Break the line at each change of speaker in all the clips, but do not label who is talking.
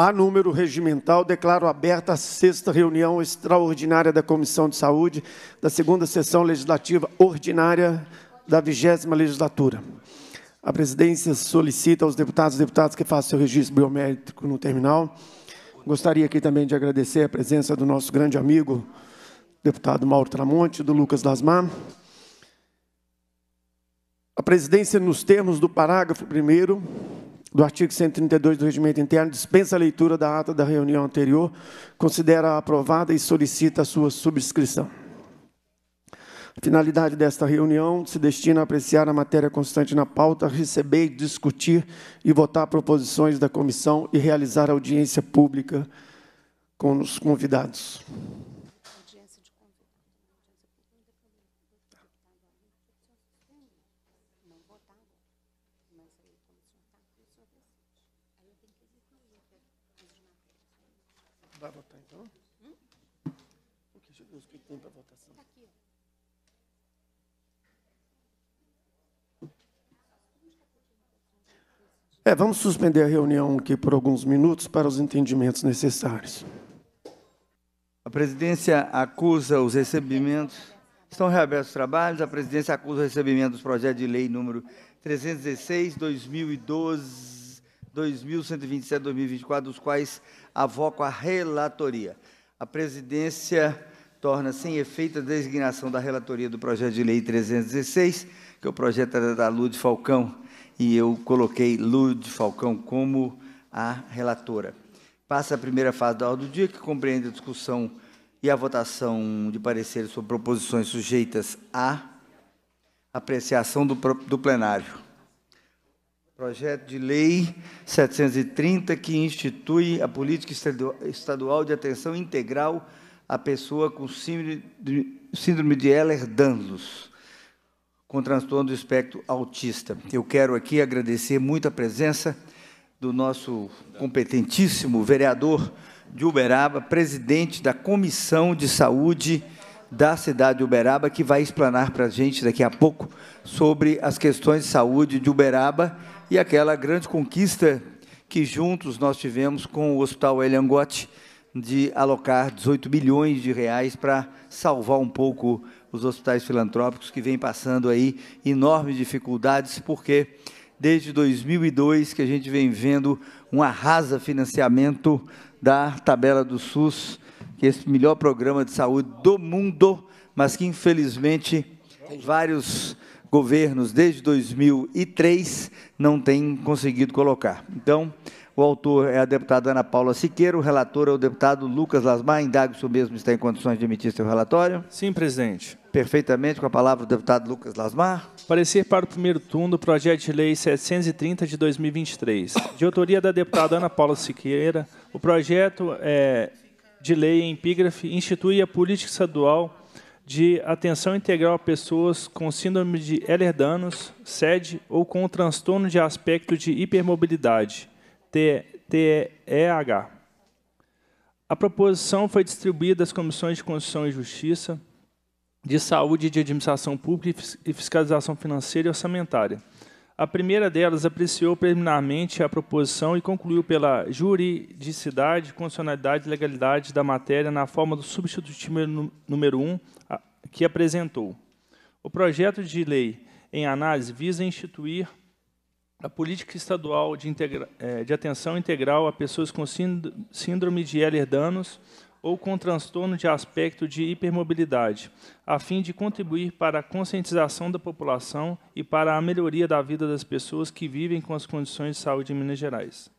A número regimental, declaro aberta a sexta reunião extraordinária da Comissão de Saúde da segunda sessão legislativa ordinária da vigésima legislatura. A presidência solicita aos deputados e deputadas que façam seu registro biométrico no terminal. Gostaria aqui também de agradecer a presença do nosso grande amigo, deputado Mauro Tramonte, do Lucas Lasmar. A presidência, nos termos do parágrafo 1 do artigo 132 do Regimento Interno, dispensa a leitura da ata da reunião anterior, considera aprovada e solicita a sua subscrição. A finalidade desta reunião se destina a apreciar a matéria constante na pauta, receber, discutir e votar proposições da comissão e realizar audiência pública com os convidados. É, vamos suspender a reunião aqui por alguns minutos para os entendimentos necessários. A
presidência acusa os recebimentos. Estão reabertos os trabalhos. A presidência acusa o recebimento dos projetos de lei número 316, 2012, 2127, 2024, dos quais avoco a relatoria. A presidência torna sem -se efeito a designação da relatoria do projeto de lei 316, que é o projeto era da Lud Falcão, e eu coloquei Lud Falcão como a relatora. Passa a primeira fase da ordem do dia, que compreende a discussão e a votação de pareceres sobre proposições sujeitas à apreciação do, do plenário. Projeto de Lei 730, que institui a Política Estadual de Atenção Integral a pessoa com síndrome de, Ehlers-Danlos, com transtorno do espectro autista. Eu quero aqui agradecer muito a presença do nosso competentíssimo vereador de Uberaba, presidente da Comissão de Saúde da cidade de Uberaba, que vai explanar para a gente daqui a pouco sobre as questões de saúde de Uberaba e aquela grande conquista que juntos nós tivemos com o Hospital Eliangote, de alocar 18 bilhões de reais para salvar um pouco os hospitais filantrópicos que vêm passando aí enormes dificuldades, porque desde 2002 que a gente vem vendo um arrasa financiamento da tabela do SUS, que é esse melhor programa de saúde do mundo, mas que infelizmente vários governos desde 2003 não têm conseguido colocar. Então, o autor é a deputada Ana Paula Siqueira, o relator é o deputado Lucas Lasmar. Indago se o mesmo está em condições de emitir seu relatório. Sim, presidente. Perfeitamente, com a palavra o deputado Lucas Lasmar.
Parecer para o primeiro turno do projeto de lei 730 de 2023. De autoria da deputada Ana Paula Siqueira, o projeto é, de lei em epígrafe institui a política estadual de atenção integral a pessoas com síndrome de Ehlers-Danlos, SED ou com transtorno de aspecto de hipermobilidade TEH. A proposição foi distribuída às comissões de Constituição e Justiça, de Saúde, de Administração Pública e Fiscalização Financeira e Orçamentária. A primeira delas apreciou preliminarmente a proposição e concluiu pela juridicidade, constitucionalidade e legalidade da matéria na forma do substitutivo número 1 que apresentou. O projeto de lei em análise visa instituir a política estadual de, integra, é, de atenção integral a pessoas com síndrome de Ehlers-Danlos ou com transtorno de aspecto de hipermobilidade, a fim de contribuir para a conscientização da população e para a melhoria da vida das pessoas que vivem com as condições de saúde em Minas Gerais.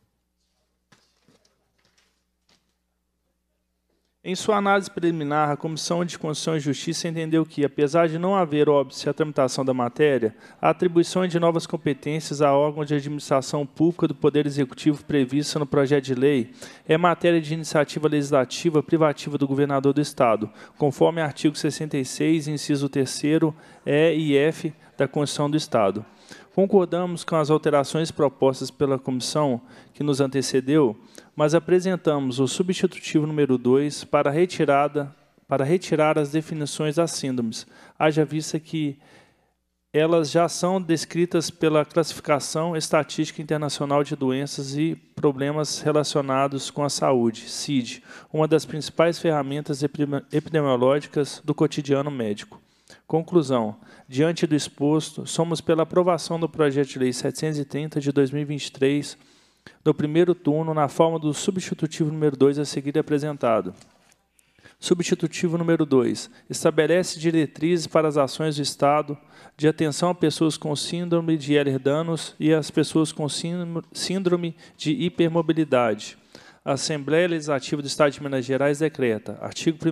Em sua análise preliminar, a Comissão de Constituição e Justiça entendeu que, apesar de não haver óbice à tramitação da matéria, a atribuição de novas competências a órgão de administração pública do Poder Executivo prevista no projeto de lei é matéria de iniciativa legislativa privativa do governador do Estado, conforme artigo 66, inciso 3 E e F da Constituição do Estado concordamos com as alterações propostas pela comissão que nos antecedeu, mas apresentamos o substitutivo número 2 para retirada para retirar as definições das síndromes, haja vista que elas já são descritas pela Classificação Estatística Internacional de Doenças e Problemas Relacionados com a Saúde, CID, uma das principais ferramentas epidemiológicas do cotidiano médico. Conclusão. Diante do exposto, somos pela aprovação do projeto de lei 730 de 2023, no primeiro turno, na forma do substitutivo número 2 a seguir apresentado. Substitutivo número 2. Estabelece diretrizes para as ações do Estado de atenção a pessoas com síndrome de Ehlers-Danlos e as pessoas com síndrome de hipermobilidade. A Assembleia Legislativa do Estado de Minas Gerais decreta, artigo 1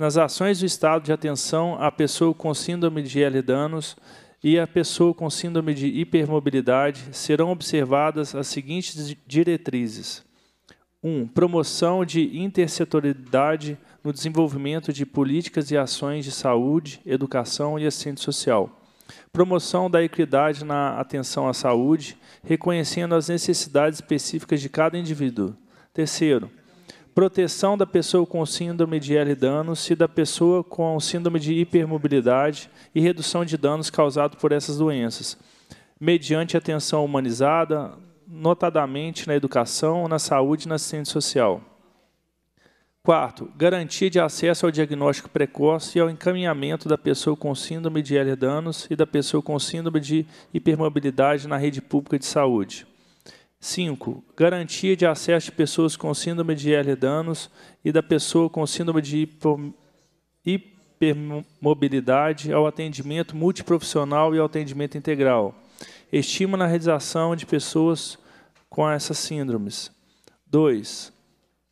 nas ações do estado de atenção à pessoa com síndrome de L-Danos e à pessoa com síndrome de hipermobilidade serão observadas as seguintes diretrizes. 1. Um, promoção de intersetoridade no desenvolvimento de políticas e ações de saúde, educação e assistência social. Promoção da equidade na atenção à saúde, reconhecendo as necessidades específicas de cada indivíduo. Terceiro, proteção da pessoa com síndrome de L-danos e da pessoa com síndrome de hipermobilidade e redução de danos causados por essas doenças, mediante atenção humanizada, notadamente na educação, na saúde e na assistência social. Quarto, garantia de acesso ao diagnóstico precoce e ao encaminhamento da pessoa com síndrome de L-danos e da pessoa com síndrome de hipermobilidade na rede pública de saúde. 5. Garantia de acesso de pessoas com síndrome de Ehlers-Danlos e da pessoa com síndrome de hipermobilidade ao atendimento multiprofissional e ao atendimento integral. Estima na realização de pessoas com essas síndromes. 2.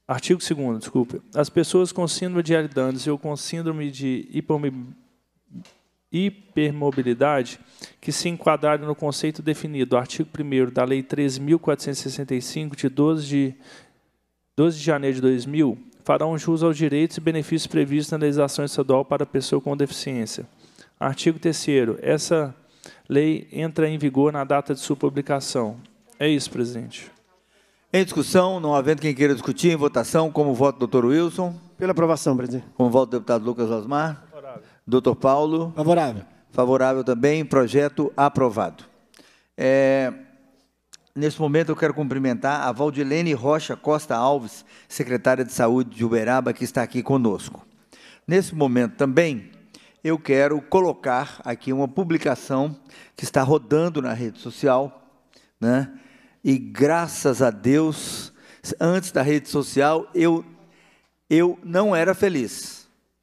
Artigo 2 desculpe. As pessoas com síndrome de Ehlers-Danlos ou com síndrome de hipermobilidade hipermobilidade que se enquadraram no conceito definido no artigo 1 da Lei 3.465, de 12 de, 12 de janeiro de 2000, farão jus aos direitos e benefícios previstos na legislação estadual para a pessoa com deficiência. Artigo 3 Essa lei entra em vigor na data de sua publicação. É isso, presidente.
Em discussão, não havendo quem queira discutir, em votação, como voto do doutor Wilson. Pela aprovação, presidente. Como voto do deputado Lucas Osmar. Doutor Paulo? Favorável. Favorável também, projeto aprovado. É, nesse momento eu quero cumprimentar a Valdilene Rocha Costa Alves, secretária de Saúde de Uberaba, que está aqui conosco. Nesse momento também eu quero colocar aqui uma publicação que está rodando na rede social, né? E graças a Deus, antes da rede social eu eu não era feliz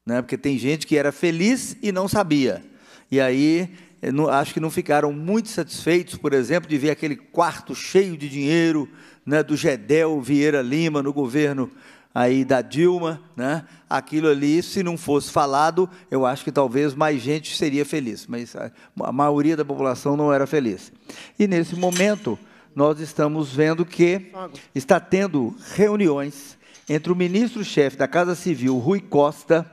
né? porque tem gente que era feliz e não sabia. E aí, eh, acho que não ficaram muito satisfeitos, por exemplo, de ver aquele quarto cheio de dinheiro né, do Gedel Vieira Lima no governo aí da Dilma, né? Aquilo ali, se não fosse falado, eu acho que talvez mais gente seria feliz, mas a maioria da população não era feliz. E nesse momento, nós estamos vendo que está tendo reuniões entre o ministro-chefe da Casa Civil, Rui Costa,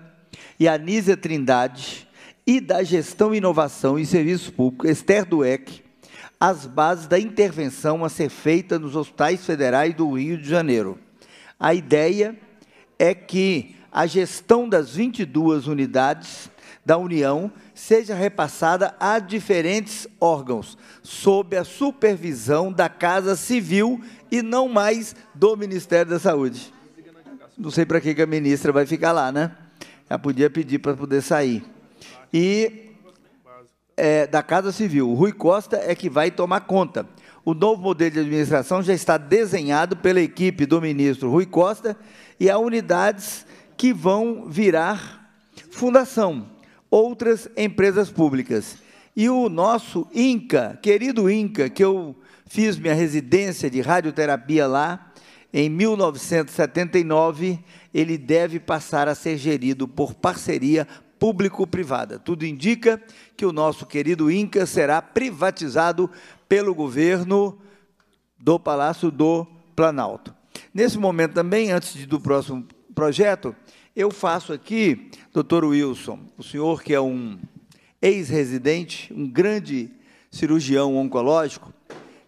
e Anísia Trindade, e da Gestão, Inovação e Serviço Público, Esther Dueck, as bases da intervenção a ser feita nos hospitais federais do Rio de Janeiro. A ideia é que a gestão das 22 unidades da União seja repassada a diferentes órgãos, sob a supervisão da Casa Civil e não mais do Ministério da Saúde. Não sei para que a ministra vai ficar lá, né? ela podia pedir para poder sair. E é, da Casa Civil, o Rui Costa é que vai tomar conta. O novo modelo de administração já está desenhado pela equipe do ministro Rui Costa e há unidades que vão virar fundação, outras empresas públicas. E o nosso INCA, querido INCA, que eu fiz minha residência de radioterapia lá, em 1979, ele deve passar a ser gerido por parceria público-privada. Tudo indica que o nosso querido Inca será privatizado pelo governo do Palácio do Planalto. Nesse momento também, antes do próximo projeto, eu faço aqui, doutor Wilson, o senhor que é um ex-residente, um grande cirurgião oncológico,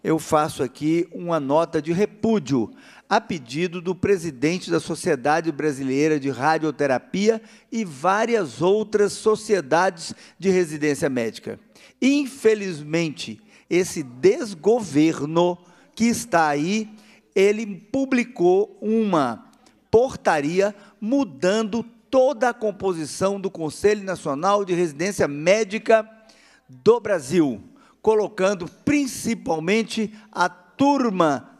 eu faço aqui uma nota de repúdio a pedido do presidente da Sociedade Brasileira de Radioterapia e várias outras sociedades de residência médica. Infelizmente, esse desgoverno que está aí, ele publicou uma portaria mudando toda a composição do Conselho Nacional de Residência Médica do Brasil, colocando principalmente a turma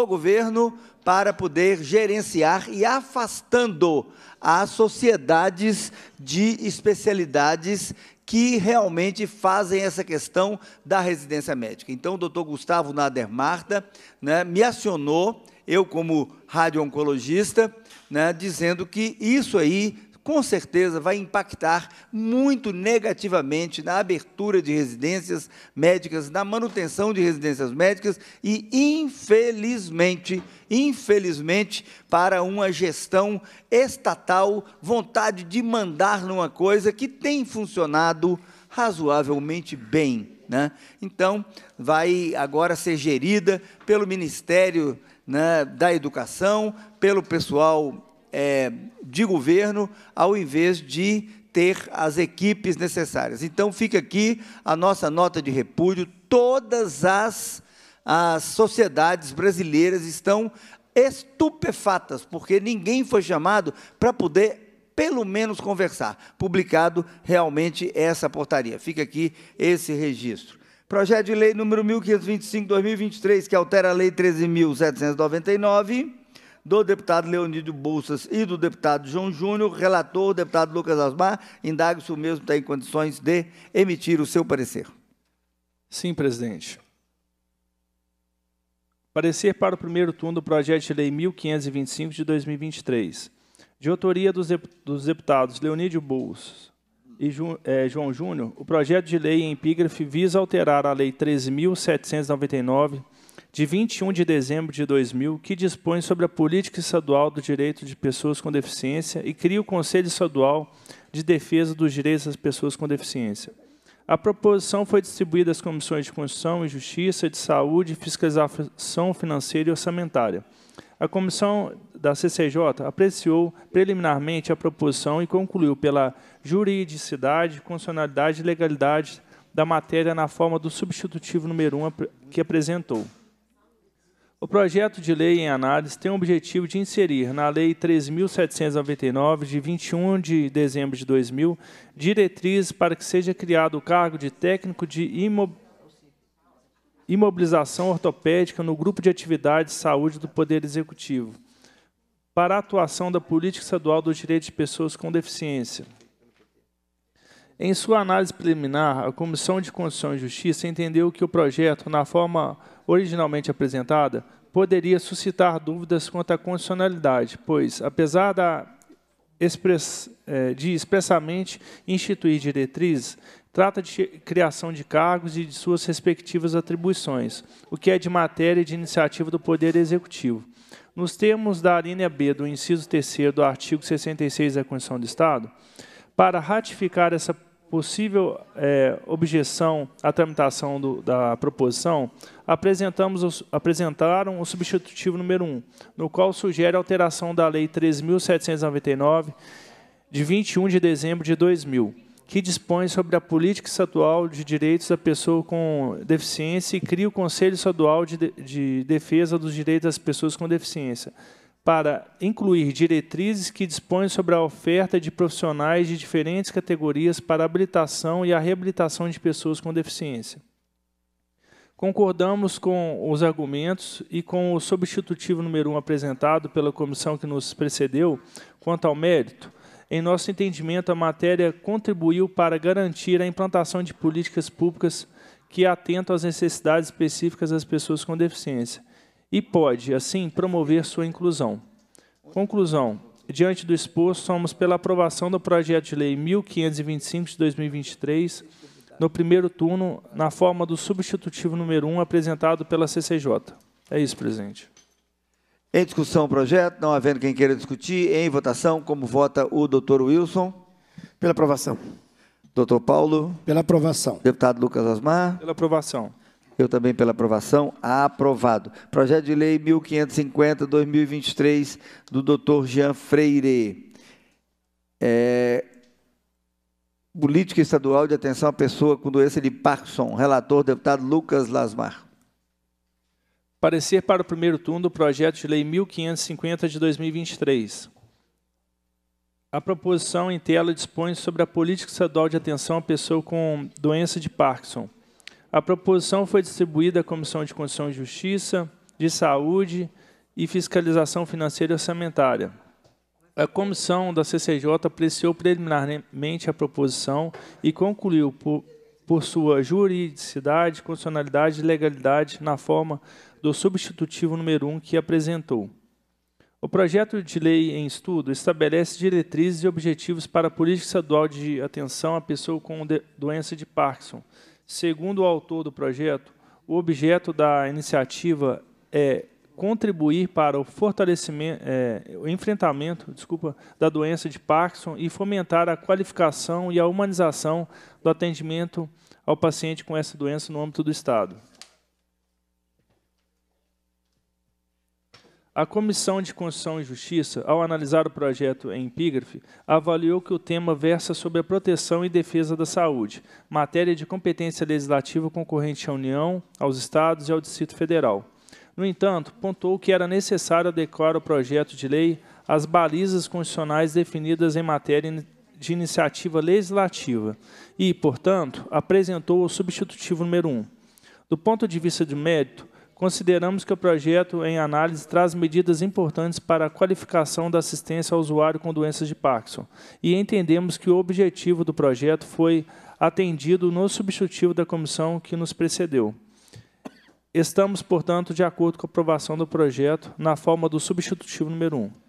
do governo para poder gerenciar e afastando as sociedades de especialidades que realmente fazem essa questão da residência médica. Então, o doutor Gustavo Nader Marta né, me acionou, eu como radio-oncologista, né, dizendo que isso aí com certeza vai impactar muito negativamente na abertura de residências médicas, na manutenção de residências médicas e, infelizmente, infelizmente, para uma gestão estatal, vontade de mandar numa coisa que tem funcionado razoavelmente bem. Né? Então, vai agora ser gerida pelo Ministério né, da Educação, pelo pessoal é, de governo, ao invés de ter as equipes necessárias. Então, fica aqui a nossa nota de repúdio. Todas as, as sociedades brasileiras estão estupefatas, porque ninguém foi chamado para poder pelo menos conversar. Publicado realmente essa portaria. Fica aqui esse registro. Projeto de lei número 1525/2023 que altera a lei 13799 do deputado Leonídio Bolsas e do deputado João Júnior, relator, deputado Lucas Asmar, indago se o mesmo está em condições de emitir o seu parecer.
Sim, presidente. Parecer para o primeiro turno do projeto de lei 1525 de 2023, de autoria dos, deputados Leonídio Bolsas e é, João Júnior, o projeto de lei em epígrafe visa alterar a Lei 3.799 de 21 de dezembro de 2000, que dispõe sobre a política estadual do direito de pessoas com deficiência e cria o Conselho Estadual de Defesa dos Direitos das Pessoas com Deficiência. A proposição foi distribuída às comissões de Constituição e Justiça, de Saúde, e Fiscalização Financeira e Orçamentária. A comissão da CCJ apreciou preliminarmente a proposição e concluiu pela juridicidade, constitucionalidade e legalidade da matéria na forma do substitutivo número 1 que apresentou. O projeto de lei em análise tem o objetivo de inserir na Lei 3.799, de 21 de dezembro de 2000, diretrizes para que seja criado o cargo de técnico de imobilização ortopédica no grupo de atividades de saúde do Poder Executivo, para a atuação da Política Estadual dos Direitos de Pessoas com Deficiência. Em sua análise preliminar, a Comissão de Constituição e Justiça entendeu que o projeto, na forma originalmente apresentada poderia suscitar dúvidas quanto à condicionalidade, pois, apesar da express, é, de expressamente instituir diretrizes, trata de criação de cargos e de suas respectivas atribuições, o que é de matéria de iniciativa do Poder Executivo. Nos termos da linha B do inciso 3 do artigo 66 da Constituição do Estado, para ratificar essa possível é, objeção à tramitação do, da proposição, apresentamos, apresentaram o substitutivo número 1, no qual sugere alteração da Lei 3.799, de 21 de dezembro de 2000, que dispõe sobre a política estadual de direitos da pessoa com deficiência e cria o Conselho Estadual de, de Defesa dos Direitos das Pessoas com Deficiência, para incluir diretrizes que dispõem sobre a oferta de profissionais de diferentes categorias para a habilitação e a reabilitação de pessoas com deficiência. Concordamos com os argumentos e com o substitutivo número 1 um apresentado pela comissão que nos precedeu quanto ao mérito. Em nosso entendimento, a matéria contribuiu para garantir a implantação de políticas públicas que atentam às necessidades específicas das pessoas com deficiência e pode, assim, promover sua inclusão. Conclusão. Diante do exposto, somos pela aprovação do projeto de lei 1525 de 2023, no primeiro turno, na forma do substitutivo número 1 apresentado pela CCJ. É isso, presidente.
Em discussão o projeto, não havendo quem queira discutir, em votação, como vota o doutor Wilson? Pela aprovação. Doutor Paulo? Pela aprovação. Deputado Lucas Asmar?
Pela aprovação
eu também pela aprovação. Aprovado. Projeto de Lei 1550-2023 do Dr. Jean Freire. É, Política Estadual de Atenção à Pessoa com Doença de Parkinson. Relator, deputado Lucas Lasmar.
Parecer para o primeiro turno do projeto de lei 1550 de 2023. A proposição em tela dispõe sobre a política estadual de atenção à pessoa com doença de Parkinson, a proposição foi distribuída à Comissão de Constituição e Justiça, de Saúde e Fiscalização Financeira e Orçamentária. A comissão da CCJ apreciou preliminarmente a proposição e concluiu, por, por sua juridicidade, constitucionalidade e legalidade, na forma do substitutivo número 1 que apresentou. O projeto de lei em estudo estabelece diretrizes e objetivos para a política estadual de atenção à pessoa com doença de Parkinson, Segundo o autor do projeto, o objeto da iniciativa é contribuir para o fortalecimento, é, o enfrentamento, desculpa, da doença de Parkinson e fomentar a qualificação e a humanização do atendimento ao paciente com essa doença no âmbito do Estado. A Comissão de Constituição e Justiça, ao analisar o projeto em epígrafe, avaliou que o tema versa sobre a proteção e defesa da saúde, matéria de competência legislativa concorrente à União, aos Estados e ao Distrito Federal. No entanto, pontuou que era necessário adequar o projeto de lei às balizas constitucionais definidas em matéria de iniciativa legislativa e, portanto, apresentou o substitutivo número 1. Do ponto de vista de mérito, consideramos que o projeto em análise traz medidas importantes para a qualificação da assistência ao usuário com doenças de Parkinson e entendemos que o objetivo do projeto foi atendido no substitutivo da comissão que nos precedeu. Estamos, portanto, de acordo com a aprovação do projeto na forma do substitutivo número 1.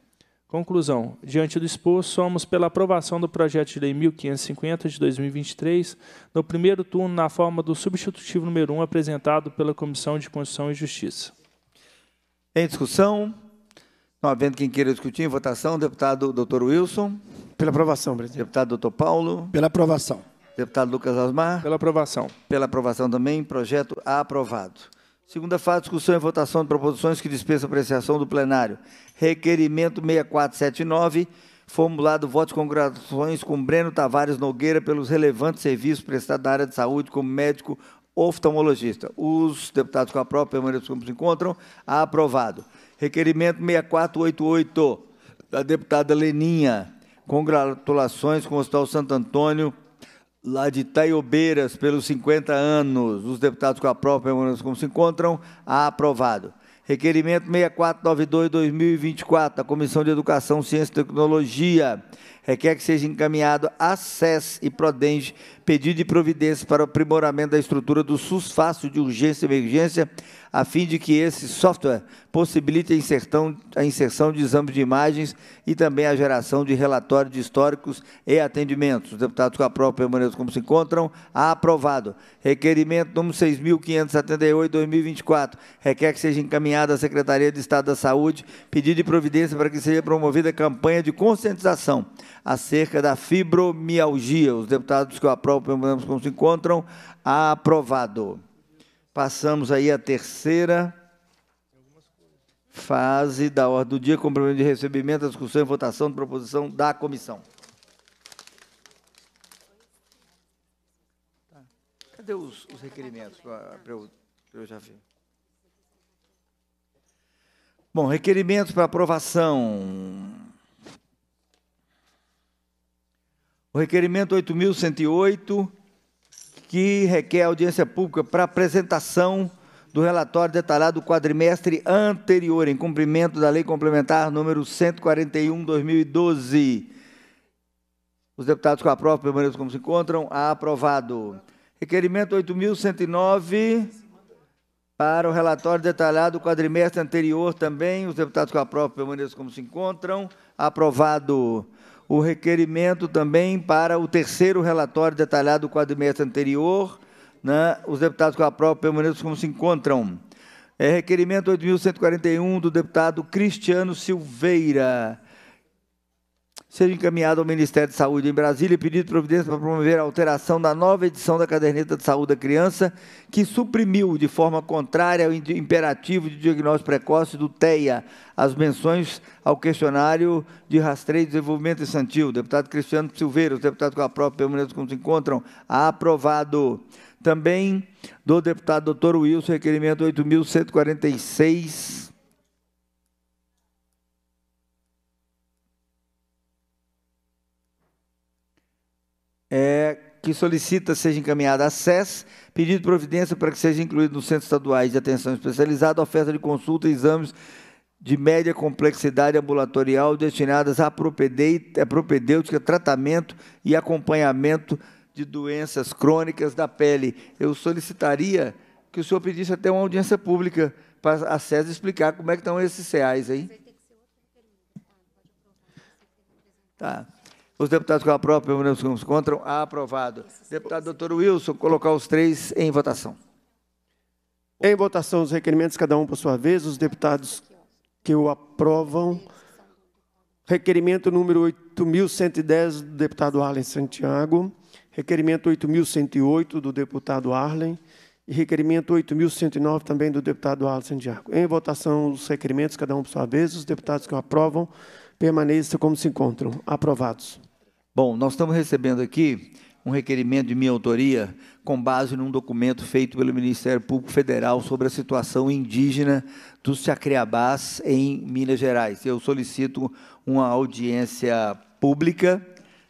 Conclusão: diante do exposto, somos pela aprovação do projeto de lei 1550 de 2023, no primeiro turno, na forma do substitutivo número 1 apresentado pela Comissão de Constituição e Justiça. Em discussão,
não havendo quem queira discutir, em votação, deputado Dr. Wilson. Pela aprovação, presidente. Deputado Dr. Paulo.
Pela aprovação.
Deputado Lucas Asmar. Pela aprovação. Pela aprovação também, projeto aprovado. Segunda fase, discussão e votação de proposições que dispensam apreciação do plenário. Requerimento 6479, formulado voto de congratulações com Breno Tavares Nogueira pelos relevantes serviços prestados na área de saúde como médico oftalmologista. Os deputados com a própria maioria dos campos encontram. Aprovado. Requerimento 6488, da deputada Leninha. Congratulações com o Hospital Santo Antônio lá de Taiobeiras pelos 50 anos. Os deputados com a própria permanência como se encontram. aprovado. Requerimento 6492-2024 da Comissão de Educação, Ciência e Tecnologia requer que seja encaminhado à SES e Prodenge pedido de providência para o aprimoramento da estrutura do SUS Fácil de Urgência e Emergência, a fim de que esse software possibilite a inserção, a inserção de exames de imagens e também a geração de relatórios de históricos e atendimentos. Os deputados com a própria permaneçam como se encontram. Ah, aprovado. Requerimento número 6.578, 2024. Requer que seja encaminhado à Secretaria de Estado da Saúde pedido de providência para que seja promovida a campanha de conscientização acerca da fibromialgia. Os deputados que aprovo, pelo como se encontram, aprovado. Passamos aí a terceira fase da ordem do dia, complemento de recebimento, a discussão e votação de proposição da comissão. Tá. Cadê os, os requerimentos para eu, eu já ver? Bom, requerimentos para aprovação. o requerimento 8108, que requer audiência pública para apresentação do relatório detalhado do quadrimestre anterior, em cumprimento da Lei Complementar número 141/2012. Os deputados que aprovam permaneçam como se encontram. Aprovado. Requerimento 8109 para o relatório detalhado do quadrimestre anterior também. Os deputados que aprovam permaneçam como se encontram. Aprovado o requerimento também para o terceiro relatório detalhado do quadrimestre anterior, né, os deputados com a aprovam permaneçam como se encontram. É requerimento 8.141 do deputado Cristiano Silveira seja encaminhado ao Ministério de Saúde em Brasília e pedido providência para promover a alteração da nova edição da Caderneta de Saúde da Criança, que suprimiu, de forma contrária ao imperativo de diagnóstico precoce do TEIA as menções ao questionário de rastreio e desenvolvimento infantil. Deputado Cristiano Silveira, os deputados com a própria permanência como se encontram, aprovado. Também do deputado doutor Wilson, requerimento 8.146, é, que solicita seja encaminhada à SES, pedido de providência para que seja incluído nos centros estaduais de atenção especializada oferta de consulta e exames de média complexidade ambulatorial destinadas à propedêutica, tratamento e acompanhamento de doenças crônicas da pele. Eu solicitaria que o senhor pedisse até uma audiência pública para a SES explicar como é que estão esses CEAs aí. Ah, tá. Os deputados que aprovam, se encontram Aprovado. Deputado doutor Wilson, colocar os três em votação.
Em votação, os requerimentos, cada um por sua vez. Os deputados que o aprovam. Requerimento número 8.110 do deputado Arlen Santiago. Requerimento 8.108 do deputado Arlen. E requerimento 8.109 também do deputado Arlen Santiago. Em votação, os requerimentos, cada um por sua vez. Os deputados que o aprovam permaneçam como se encontram. Aprovados.
Bom, nós estamos recebendo aqui um requerimento de minha autoria com base num documento feito pelo Ministério Público Federal sobre a situação indígena dos Chacriabás em Minas Gerais. Eu solicito uma audiência pública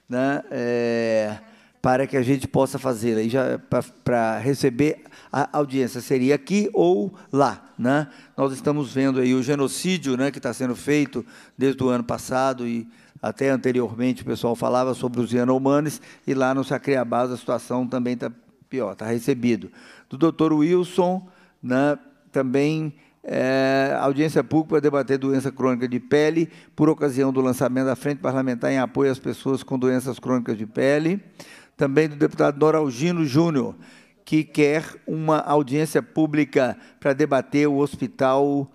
né, é, para que a gente possa fazer já para receber a audiência seria aqui ou lá, né? Nós estamos vendo aí o genocídio, né, que está sendo feito desde o ano passado e até anteriormente o pessoal falava sobre os Yanomamis e lá no Sacriabás a situação também está pior, está recebido. Do doutor Wilson, né, também é, audiência pública para debater doença crônica de pele por ocasião do lançamento da Frente Parlamentar em apoio às pessoas com doenças crônicas de pele. Também do deputado Doralgino Júnior, que quer uma audiência pública para debater o hospital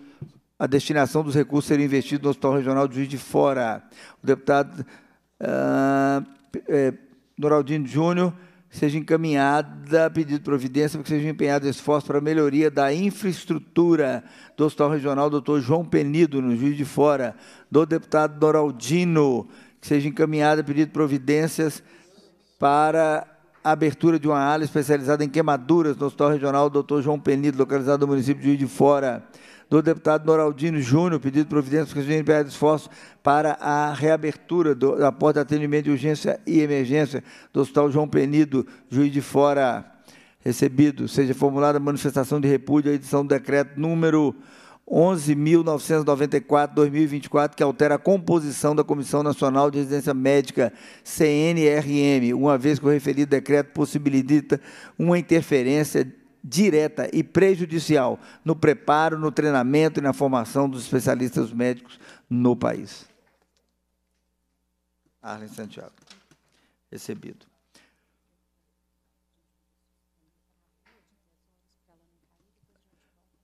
a destinação dos recursos seria investido no Hospital Regional do Juiz de Fora. O deputado uh, é, Noraldino Júnior seja encaminhada a pedido de providência para que seja empenhado esforço para a melhoria da infraestrutura do Hospital Regional Dr. João Penido, no Juiz de Fora, do deputado Doraldino, que seja encaminhada a pedido de providências para a abertura de uma área especializada em queimaduras no Hospital Regional Dr. João Penido, localizado no município de Juiz de Fora do deputado Noraldino Júnior, pedido de providência para que seja de esforço para a reabertura do, da porta de atendimento de urgência e emergência do Hospital João Penido, juiz de fora recebido, seja formulada manifestação de repúdio à edição do decreto número 11.994-2024, que altera a composição da Comissão Nacional de Residência Médica, CNRM, uma vez que o referido decreto possibilita uma interferência direta e prejudicial no preparo, no treinamento e na formação dos especialistas médicos no país. Arlen Santiago. Recebido.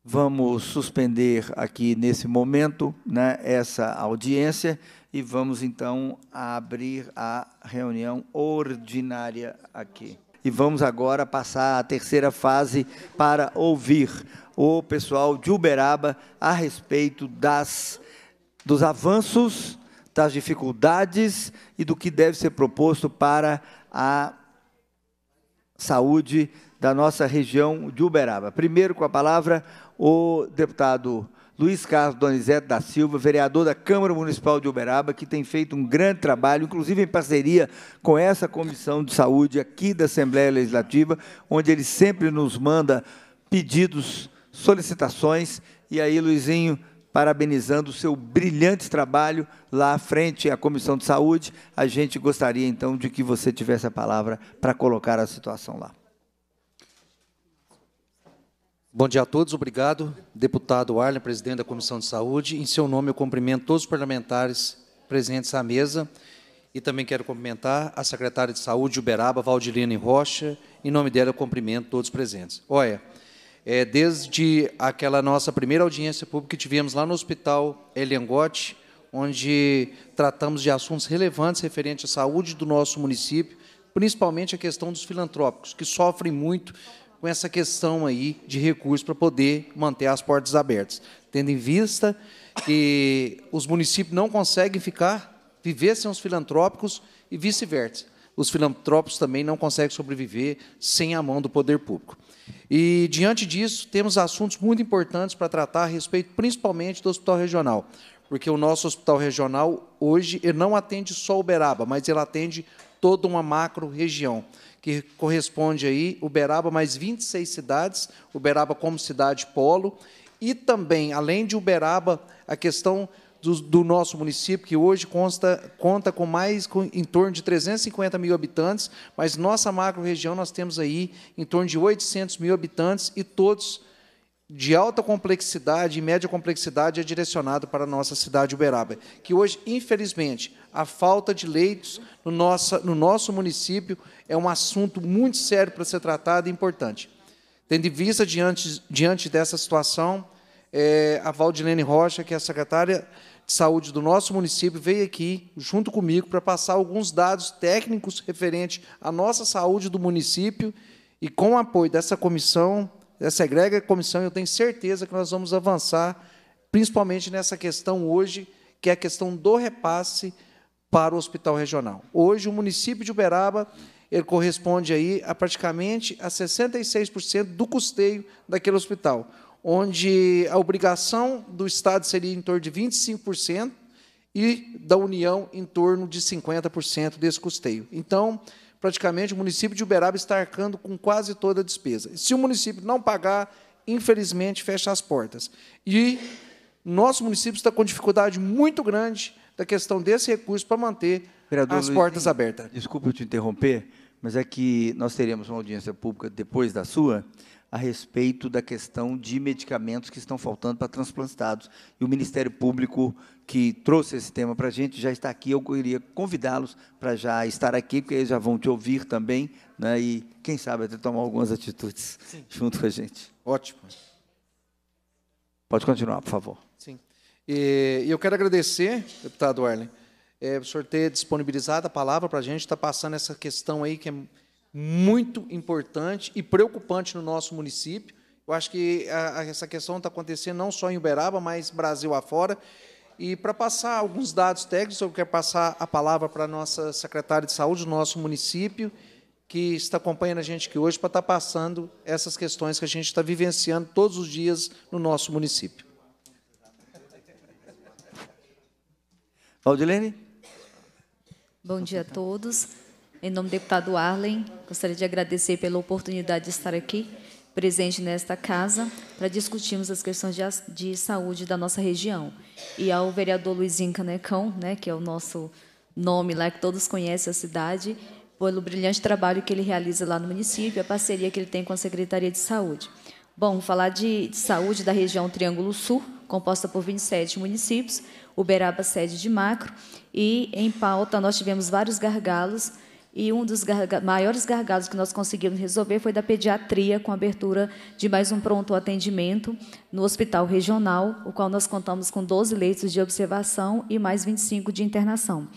Vamos suspender aqui nesse momento né, essa audiência e vamos então abrir a reunião ordinária aqui. E vamos agora passar a terceira fase para ouvir o pessoal de Uberaba a respeito das, dos avanços, das dificuldades e do que deve ser proposto para a saúde da nossa região de Uberaba. Primeiro, com a palavra, o deputado Luiz Carlos Donizete da Silva, vereador da Câmara Municipal de Uberaba, que tem feito um grande trabalho, inclusive em parceria com essa Comissão de Saúde aqui da Assembleia Legislativa, onde ele sempre nos manda pedidos, solicitações. E aí, Luizinho, parabenizando o seu brilhante trabalho lá à frente à Comissão de Saúde. A gente gostaria, então, de que você tivesse a palavra para colocar a situação lá.
Bom dia a todos, obrigado. Deputado Arlen, presidente da Comissão de Saúde, em seu nome eu cumprimento todos os parlamentares presentes à mesa e também quero cumprimentar a secretária de Saúde de Uberaba, Valdilene Rocha, em nome dela eu cumprimento todos os presentes. Olha, é, desde aquela nossa primeira audiência pública que tivemos lá no Hospital Eliangote, onde tratamos de assuntos relevantes referentes à saúde do nosso município, principalmente a questão dos filantrópicos, que sofrem muito com essa questão aí de recursos para poder manter as portas abertas, tendo em vista que os municípios não conseguem ficar, viver sem os filantrópicos e vice-versa. Os filantrópicos também não conseguem sobreviver sem a mão do poder público. E, diante disso, temos assuntos muito importantes para tratar a respeito, principalmente, do hospital regional. Porque o nosso hospital regional, hoje, ele não atende só Uberaba, mas ele atende toda uma macro-região que corresponde aí Uberaba mais 26 cidades, Uberaba como cidade polo, e também, além de Uberaba, a questão do, do nosso município, que hoje consta, conta com mais com, em torno de 350 mil habitantes, mas nossa macro-região nós temos aí em torno de 800 mil habitantes e todos de alta complexidade e média complexidade é direcionado para a nossa cidade de Uberaba, que hoje, infelizmente, a falta de leitos no, nossa, no nosso município é um assunto muito sério para ser tratado e importante. Tendo em vista, diante, diante dessa situação, é, a Valdilene Rocha, que é a secretária de saúde do nosso município, veio aqui, junto comigo, para passar alguns dados técnicos referentes à nossa saúde do município e, com o apoio dessa comissão, essa egrega comissão, eu tenho certeza que nós vamos avançar, principalmente nessa questão hoje, que é a questão do repasse para o hospital regional. Hoje, o município de Uberaba ele corresponde aí a praticamente a 66% do custeio daquele hospital, onde a obrigação do Estado seria em torno de 25% e da União em torno de 50% desse custeio. Então, praticamente o município de Uberaba está arcando com quase toda a despesa. Se o município não pagar, infelizmente, fecha as portas. E nosso município está com dificuldade muito grande da questão desse recurso para manter Vereador as Luiz, portas abertas. Desculpe
eu te interromper, mas é que nós teremos uma audiência pública depois da sua, a respeito da questão de medicamentos que estão faltando para transplantados. E o Ministério Público, que trouxe esse tema para a gente, já está aqui. Eu queria convidá-los para já estar aqui, porque eles já vão te ouvir também, né, e quem sabe até tomar algumas atitudes Sim. junto com a gente. Ótimo. Pode continuar, por favor.
Sim. E eu quero agradecer, deputado Arlen, é, o senhor ter disponibilizado a palavra para a gente, está passando essa questão aí que é muito importante e preocupante no nosso município. Eu acho que a, a, essa questão está acontecendo não só em Uberaba, mas Brasil afora. E para passar alguns dados técnicos, eu quero passar a palavra para a nossa secretária de saúde do nosso município, que está acompanhando a gente aqui hoje, para estar passando essas questões que a gente está vivenciando todos os dias no nosso município. Valdilene?
Bom dia a todos. Em nome do deputado Arlen, gostaria de agradecer pela oportunidade de estar aqui, presente nesta casa, para discutirmos as questões de, de saúde da nossa região. E ao vereador Luizinho Canecão, né, que é o nosso nome lá, que todos conhecem a cidade, pelo brilhante trabalho que ele realiza lá no município, a parceria que ele tem com a Secretaria de Saúde. Bom, falar de, de saúde da região Triângulo Sul, composta por 27 municípios, Uberaba sede de macro, e em pauta nós tivemos vários gargalos, e um dos garga maiores gargalos que nós conseguimos resolver foi da pediatria, com abertura de mais um pronto atendimento no hospital regional, o qual nós contamos com 12 leitos de observação e mais 25 de internação.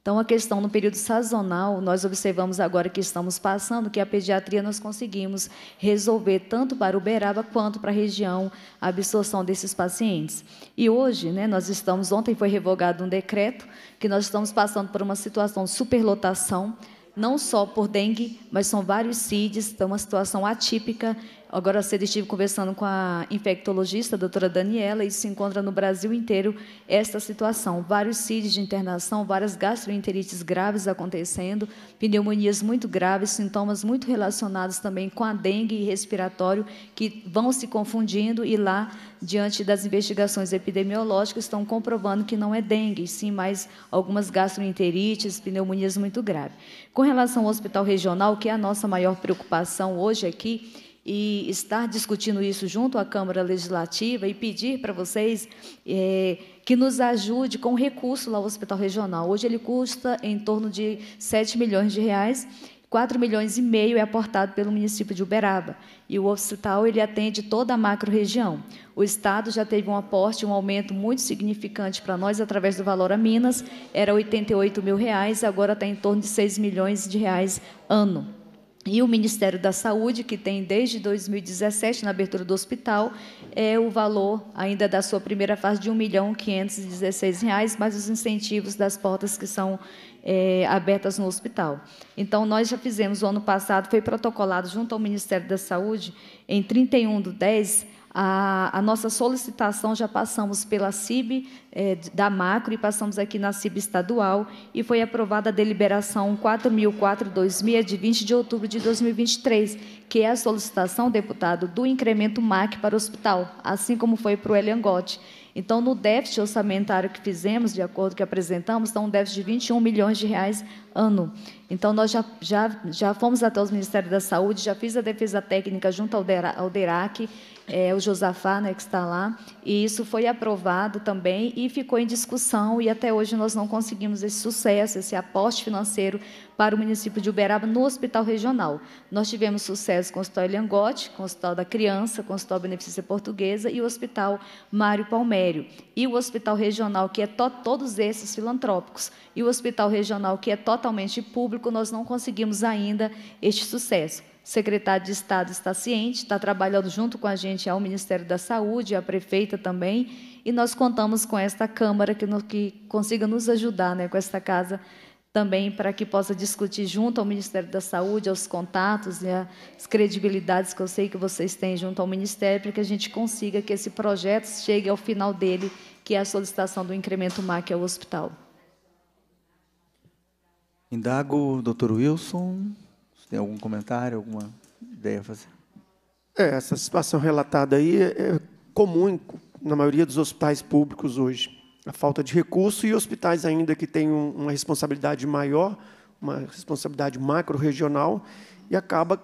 Então, a questão no período sazonal, nós observamos agora que estamos passando, que a pediatria nós conseguimos resolver tanto para Uberaba quanto para a região a absorção desses pacientes. E hoje, né, nós estamos, ontem foi revogado um decreto, que nós estamos passando por uma situação de superlotação não só por dengue, mas são vários CIDs, então uma situação atípica Agora cedo estive conversando com a infectologista, a doutora Daniela, e se encontra no Brasil inteiro esta situação. Vários CIDs de internação, várias gastroenterites graves acontecendo, pneumonias muito graves, sintomas muito relacionados também com a dengue e respiratório, que vão se confundindo e lá, diante das investigações epidemiológicas, estão comprovando que não é dengue, sim mais algumas gastroenterites, pneumonias muito graves. Com relação ao hospital regional, que é a nossa maior preocupação hoje aqui, e estar discutindo isso junto à Câmara Legislativa e pedir para vocês é, que nos ajude com recurso lá ao Hospital Regional. Hoje ele custa em torno de 7 milhões de reais. 4 milhões e meio é aportado pelo município de Uberaba. E o hospital ele atende toda a macro-região. O Estado já teve um aporte, um aumento muito significante para nós através do Valor a Minas. Era 88 mil reais, agora está em torno de 6 milhões de reais ano. E o Ministério da Saúde, que tem desde 2017 na abertura do hospital, é o valor ainda da sua primeira fase de R$ 1.516, mais os incentivos das portas que são é, abertas no hospital. Então, nós já fizemos, o ano passado, foi protocolado junto ao Ministério da Saúde, em 31 de 10, a, a, nossa solicitação já passamos pela CIB eh, da Macro e passamos aqui na CIB estadual e foi aprovada a deliberação 4.426 de 20 de outubro de 2023, que é a solicitação, deputado, do incremento MAC para o hospital, assim como foi para o Eliangote. Então, no déficit orçamentário que fizemos, de acordo que apresentamos, está então, um déficit de 21 milhões de reais ano. Então, nós já, já, já fomos até os Ministérios da Saúde, já fiz a defesa técnica junto ao DERAC, é, o Josafá, né, que está lá, e isso foi aprovado também e ficou em discussão, e até hoje nós não conseguimos esse sucesso, esse aporte financeiro para o município de Uberaba no hospital regional. Nós tivemos sucesso com o Hospital Eliangote, com o Hospital da Criança, com o Hospital Beneficência Portuguesa e o Hospital Mário Palmério. E o Hospital Regional, que é todos esses filantrópicos, e o Hospital Regional, que é totalmente público, nós não conseguimos ainda este sucesso secretário de Estado está ciente, está trabalhando junto com a gente ao Ministério da Saúde, a prefeita também, e nós contamos com esta Câmara que, no, que consiga nos ajudar né, com esta casa também para que possa discutir junto ao Ministério da Saúde, aos contatos e as credibilidades que eu sei que vocês têm junto ao Ministério, para que a gente consiga que esse projeto chegue ao final dele, que é a solicitação do incremento MAC ao hospital.
Indago, doutor Wilson tem algum comentário, alguma ideia a fazer?
É, essa situação relatada aí é, é comum na maioria dos hospitais públicos hoje. A falta de recurso e hospitais ainda que têm uma responsabilidade maior, uma responsabilidade macro-regional, e acaba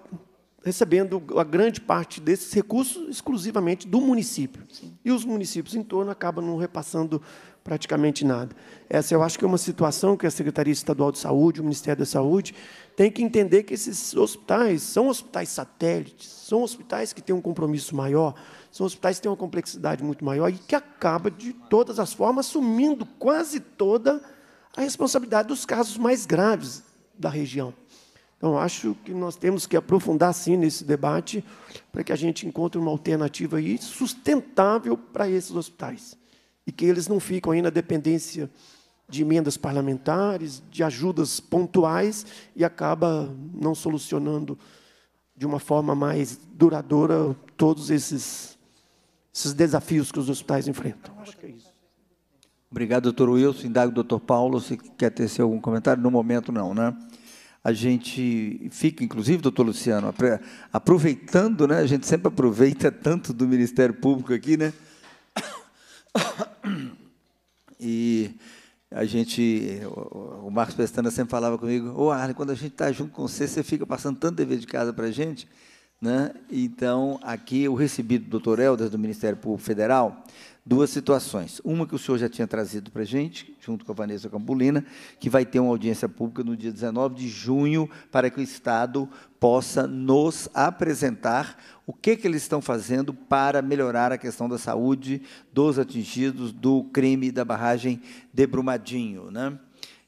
recebendo a grande parte desses recursos exclusivamente do município. Sim. E os municípios em torno acabam não repassando praticamente nada. Essa eu acho que é uma situação que a Secretaria Estadual de Saúde, o Ministério da Saúde, tem que entender que esses hospitais são hospitais satélites, são hospitais que têm um compromisso maior, são hospitais que têm uma complexidade muito maior e que acaba, de todas as formas, assumindo quase toda a responsabilidade dos casos mais graves da região. Então, acho que nós temos que aprofundar, sim, nesse debate, para que a gente encontre uma alternativa aí sustentável para esses hospitais e que eles não ficam aí na dependência de emendas parlamentares, de ajudas pontuais e acaba não solucionando de uma forma mais duradoura todos esses, esses desafios que os hospitais enfrentam. Acho que é isso.
Obrigado, doutor Wilson. Indago, doutor Paulo, se quer tecer algum comentário? No momento, não, né? A gente fica, inclusive, doutor Luciano, aproveitando, né? A gente sempre aproveita tanto do Ministério Público aqui, né? E a gente, o Marcos Pestana sempre falava comigo, ô oh, Arlen, quando a gente está junto com você, você fica passando tanto dever de casa para a gente, né? Então, aqui eu recebi do doutor Helder, do Ministério Público Federal, duas situações. Uma que o senhor já tinha trazido para a gente, junto com a Vanessa Cambulina, que vai ter uma audiência pública no dia 19 de junho, para que o Estado possa nos apresentar o que, que eles estão fazendo para melhorar a questão da saúde dos atingidos do crime da barragem de Brumadinho. Né?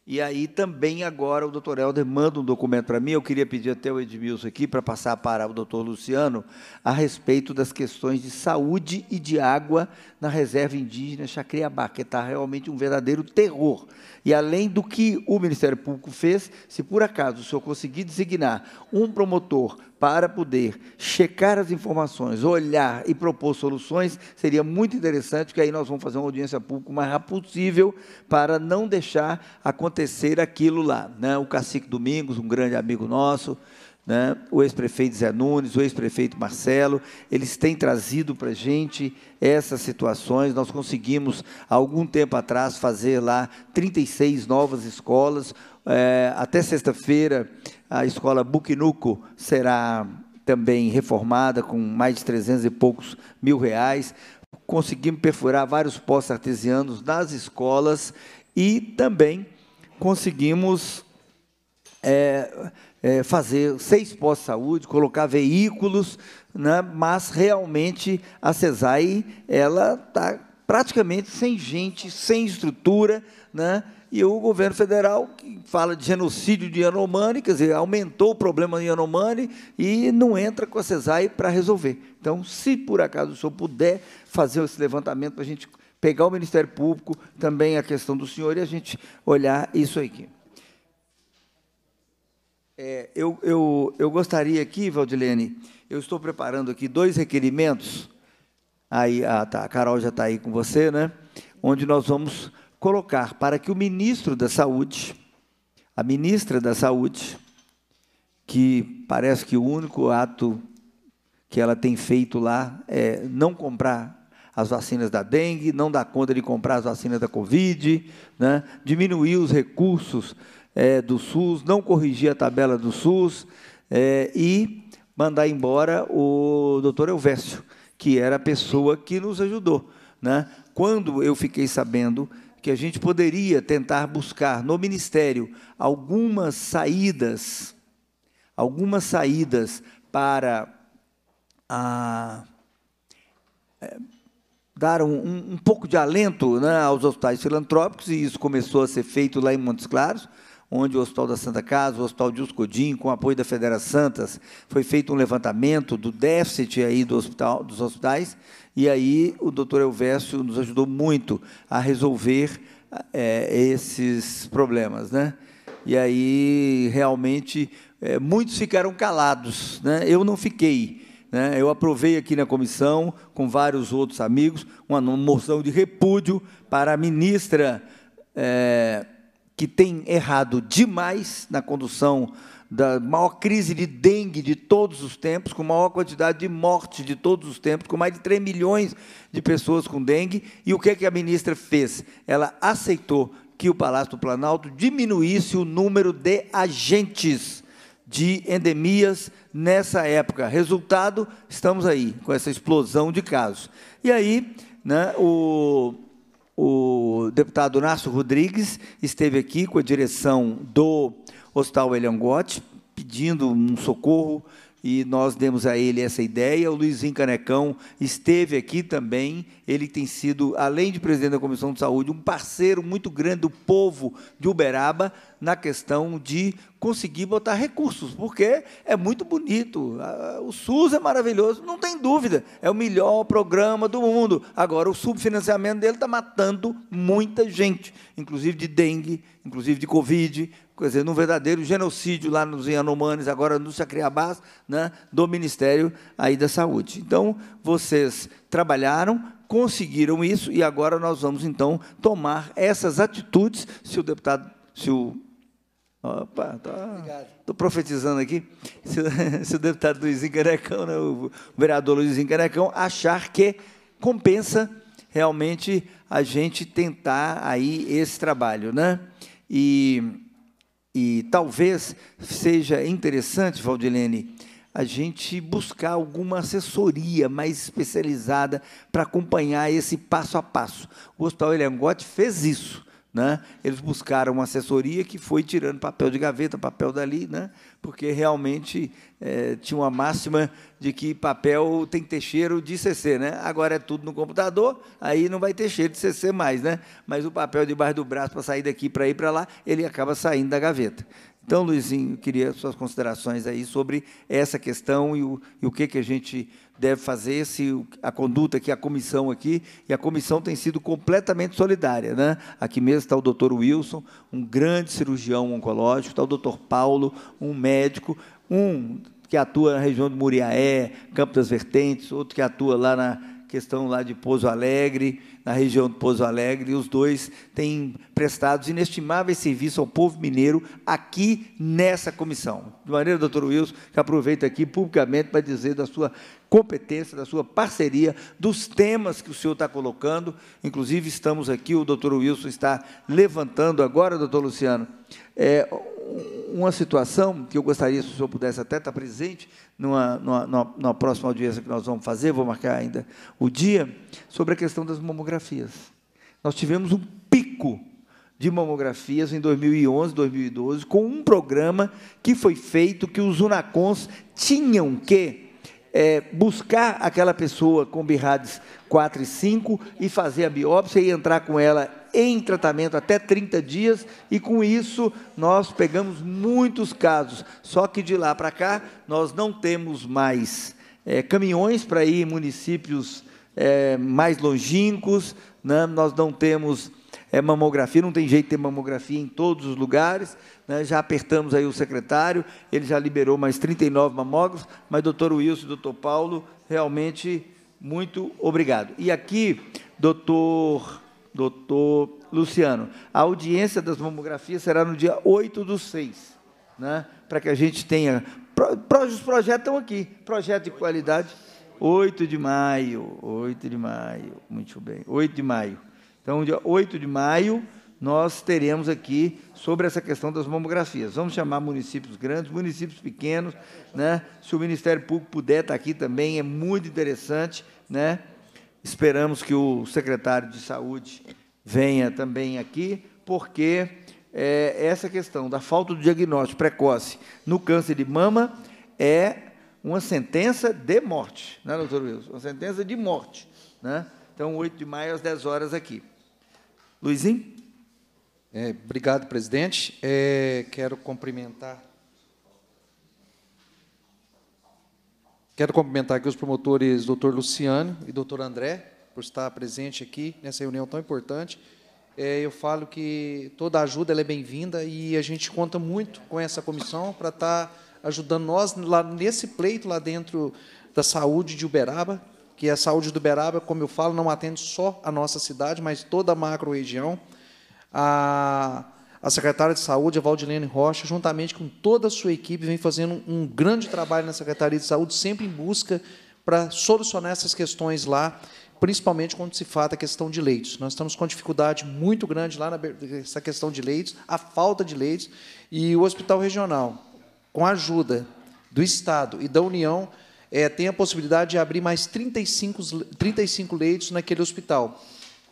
E aí também agora o doutor Helder manda um documento para mim, eu queria pedir até o Edmilson aqui para passar para o doutor Luciano a respeito das questões de saúde e de água na reserva indígena Chacriabá, que está realmente um verdadeiro terror. E além do que o Ministério Público fez, se por acaso o senhor conseguir designar um promotor para poder checar as informações, olhar e propor soluções, seria muito interessante, que aí nós vamos fazer uma audiência pública o mais rápido possível para não deixar acontecer aquilo lá. Né? O cacique Domingos, um grande amigo nosso, né? o ex-prefeito Zé Nunes, o ex-prefeito Marcelo, eles têm trazido para a gente essas situações. Nós conseguimos, há algum tempo atrás, fazer lá 36 novas escolas. É, até sexta-feira, a escola Buquinuco será também reformada com mais de 300 e poucos mil reais. Conseguimos perfurar vários postos artesianos nas escolas e também conseguimos é, é, fazer seis postos de saúde, colocar veículos, né, mas realmente a CESAI está praticamente sem gente, sem estrutura, né, e o governo federal que fala de genocídio de Yanomami, quer dizer, aumentou o problema de Yanomami e não entra com a CESAI para resolver. Então, se por acaso o senhor puder fazer esse levantamento para a gente pegar o Ministério Público, também a questão do senhor, e a gente olhar isso aqui. É, eu, eu, eu gostaria aqui, Valdilene, eu estou preparando aqui dois requerimentos, aí, ah, tá, a Carol já está aí com você, né? onde nós vamos colocar para que o ministro da Saúde, a ministra da Saúde, que parece que o único ato que ela tem feito lá é não comprar as vacinas da dengue, não dar conta de comprar as vacinas da Covid, né? diminuir os recursos é, do SUS, não corrigir a tabela do SUS é, e mandar embora o doutor Elvésio, que era a pessoa que nos ajudou. Né? Quando eu fiquei sabendo que a gente poderia tentar buscar no ministério algumas saídas, algumas saídas para a, ah, é, eh, dar um, um, um, pouco de alento né, aos hospitais filantrópicos, e isso começou a ser feito lá em Montes Claros, onde o Hospital da Santa Casa, o Hospital de Uscodim, com apoio da Federação Santas, foi feito um levantamento do déficit aí do hospital, dos hospitais, e aí o doutor Elvésio nos ajudou muito a resolver é, esses problemas, né? E aí realmente é, muitos ficaram calados, né? Eu não fiquei. Né? Eu aprovei aqui na comissão, com vários outros amigos, uma moção de repúdio para a ministra é, que tem errado demais na condução da maior crise de dengue de todos os tempos, com maior quantidade de mortes de todos os tempos, com mais de 3 milhões de pessoas com dengue. E o que, é que a ministra fez? Ela aceitou que o Palácio do Planalto diminuísse o número de agentes de endemias nessa época. Resultado, estamos aí com essa explosão de casos. E aí, né, o, o deputado Nácio Rodrigues esteve aqui com a direção do Hospital Eliangote, pedindo um socorro, e nós demos a ele essa ideia. O Luizinho Canecão esteve aqui também. Ele tem sido, além de presidente da Comissão de Saúde, um parceiro muito grande do povo de Uberaba na questão de conseguir botar recursos, porque é muito bonito. O SUS é maravilhoso, não tem dúvida. É o melhor programa do mundo. Agora, o subfinanciamento dele está matando muita gente, inclusive de dengue, inclusive de Covid, quer dizer, num verdadeiro genocídio lá nos Yanomamis, agora no Chacriabás, né, do Ministério aí da Saúde. Então, vocês trabalharam, conseguiram isso, e agora nós vamos, então, tomar essas atitudes, se o deputado, se o... Opa, estou tá, profetizando aqui. Se, se, o deputado Luizinho Carecão, né, o vereador Luizinho Carecão, achar que compensa realmente a gente tentar aí esse trabalho. Né? E e talvez seja interessante, Valdilene, a gente buscar alguma assessoria mais especializada para acompanhar esse passo a passo. O Hospital Eliangote fez isso. Né? Eles buscaram uma assessoria que foi tirando papel de gaveta, papel dali, né? porque realmente é, tinha uma máxima de que papel tem que ter cheiro de CC. Né? Agora é tudo no computador, aí não vai ter cheiro de CC mais. Né? Mas o papel debaixo do braço para sair daqui para ir para lá, ele acaba saindo da gaveta. Então, Luizinho, queria suas considerações aí sobre essa questão e o, e o que, que a gente deve fazer, se a conduta que a comissão aqui, e a comissão tem sido completamente solidária. Né? Aqui mesmo está o doutor Wilson, um grande cirurgião oncológico, está o doutor Paulo, um médico, um que atua na região de Muriaé, Campo das Vertentes, outro que atua lá na questão lá de Pouso Alegre, na região do Poço Alegre, e os dois têm prestado inestimáveis serviços ao povo mineiro aqui nessa comissão. De maneira, doutor Wilson, que aproveito aqui publicamente para dizer da sua competência, da sua parceria, dos temas que o senhor está colocando. Inclusive, estamos aqui, o doutor Wilson está levantando agora, doutor Luciano, é, uma situação que eu gostaria, se o senhor pudesse até estar presente, numa, numa, numa, próxima audiência que nós vamos fazer, vou marcar ainda o dia, sobre a questão das mamografias. Nós tivemos um pico de mamografias em 2011, 2012, com um programa que foi feito que os UNACONs tinham que é, buscar aquela pessoa com birrades 4 e 5 e fazer a biópsia e entrar com ela em tratamento até 30 dias e com isso nós pegamos muitos casos. Só que de lá para cá nós não temos mais é, caminhões para ir em municípios é, mais longínquos, né? nós não temos é mamografia, não tem jeito de ter mamografia em todos os lugares, né? já apertamos aí o secretário, ele já liberou mais 39 mamógrafos, mas doutor Wilson e doutor Paulo, realmente muito obrigado. E aqui, doutor, doutor Luciano, a audiência das mamografias será no dia 8 do 6, né? para que a gente tenha, os projetos estão aqui, projeto de qualidade, 8 de maio, 8 de maio, muito bem, 8 de maio. Então, dia 8 de maio, nós teremos aqui sobre essa questão das mamografias. Vamos chamar municípios grandes, municípios pequenos, né? Se o Ministério Público puder estar tá aqui também, é muito interessante, né? Esperamos que o secretário de Saúde venha também aqui, porque é, essa questão da falta do diagnóstico precoce no câncer de mama é uma sentença de morte, né, doutor Wilson? Uma sentença de morte, né? Então, 8 de maio às 10 horas aqui.
Luizinho? É, obrigado, presidente. É, quero cumprimentar. Quero cumprimentar aqui os promotores, doutor Luciano e doutor André, por estar presente aqui nessa reunião tão importante. É, eu falo que toda ajuda é bem-vinda e a gente conta muito com essa comissão para estar tá ajudando nós lá nesse pleito lá dentro da saúde de Uberaba, que a saúde do Beraba, como eu falo, não atende só a nossa cidade, mas toda a macro-região. A, a secretária de Saúde, a Valdilene Rocha, juntamente com toda a sua equipe, vem fazendo um grande trabalho na Secretaria de Saúde, sempre em busca para solucionar essas questões lá, principalmente quando se fala da questão de leitos. Nós estamos com dificuldade muito grande lá nessa questão de leitos, a falta de leitos, e o Hospital Regional, com a ajuda do Estado e da União, é, tem a possibilidade de abrir mais 35, 35 leitos naquele hospital.